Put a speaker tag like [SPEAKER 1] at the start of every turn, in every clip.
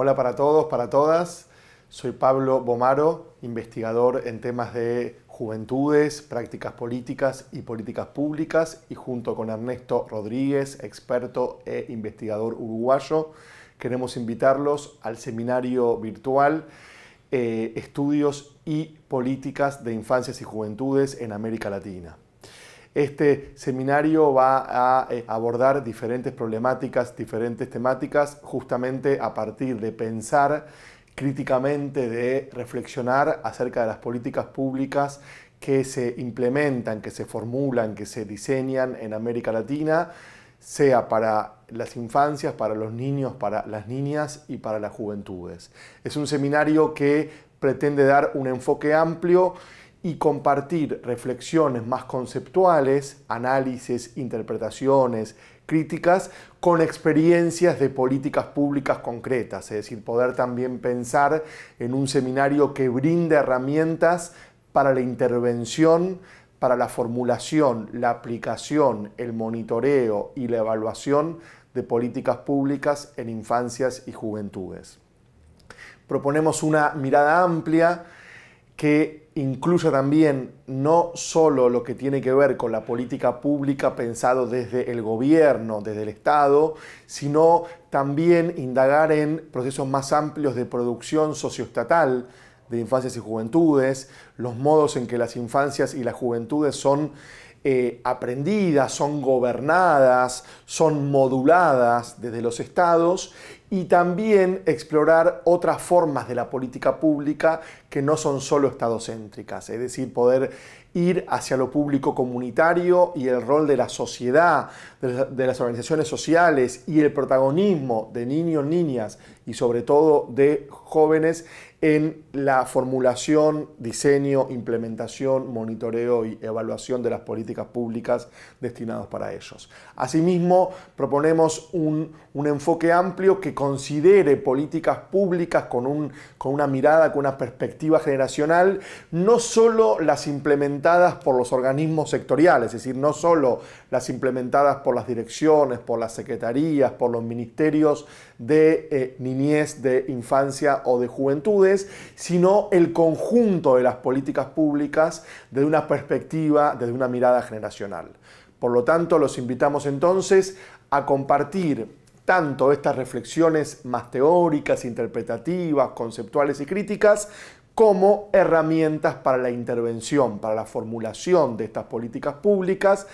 [SPEAKER 1] Hola para todos, para todas. Soy Pablo Bomaro, investigador en temas de juventudes, prácticas políticas y políticas públicas, y junto con Ernesto Rodríguez, experto e investigador uruguayo, queremos invitarlos al seminario virtual eh, Estudios y Políticas de Infancias y Juventudes en América Latina. Este seminario va a eh, abordar diferentes problemáticas, diferentes temáticas, justamente a partir de pensar críticamente, de reflexionar acerca de las políticas públicas que se implementan, que se formulan, que se diseñan en América Latina, sea para las infancias, para los niños, para las niñas y para las juventudes. Es un seminario que pretende dar un enfoque amplio y compartir reflexiones más conceptuales, análisis, interpretaciones, críticas con experiencias de políticas públicas concretas, es decir, poder también pensar en un seminario que brinde herramientas para la intervención, para la formulación, la aplicación, el monitoreo y la evaluación de políticas públicas en infancias y juventudes. Proponemos una mirada amplia que incluya también no solo lo que tiene que ver con la política pública pensado desde el gobierno, desde el Estado, sino también indagar en procesos más amplios de producción socioestatal de infancias y juventudes, los modos en que las infancias y las juventudes son eh, aprendidas, son gobernadas, son moduladas desde los estados y también explorar otras formas de la política pública que no son solo estadocéntricas, es decir, poder ir hacia lo público comunitario y el rol de la sociedad, de las organizaciones sociales y el protagonismo de niños, niñas y sobre todo de jóvenes en la formulación, diseño, implementación, monitoreo y evaluación de las políticas públicas destinados para ellos. Asimismo, proponemos un, enfoque amplio que considere políticas públicas con, un, con una mirada, con una perspectiva generacional, no solo las implementadas por los organismos sectoriales, es decir, no solo las implementadas por las direcciones, por las secretarías, por los ministerios de eh, niñez, de infancia o de juventudes, sino el conjunto de las políticas públicas desde una perspectiva, desde una mirada generacional. Por lo tanto, los invitamos entonces a compartir tanto estas reflexiones más teóricas, interpretativas, conceptuales y críticas, como herramientas para la intervención, para la formulación de estas políticas públicas,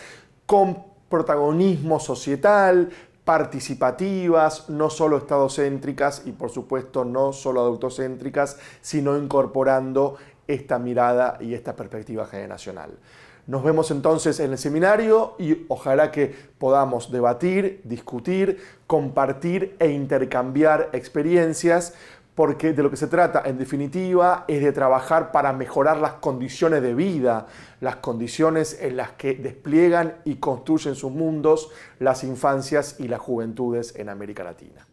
[SPEAKER 1] con protagonismo societal, participativas, no solo estadocéntricas y por supuesto no solo adultocéntricas, sino incorporando esta mirada y esta perspectiva generacional. Nos vemos entonces en el seminario y ojalá que podamos debatir, discutir, compartir e intercambiar experiencias, porque de lo que se trata en definitiva es de trabajar para mejorar las condiciones de vida, las condiciones en las que despliegan y construyen sus mundos las infancias y las juventudes en América Latina.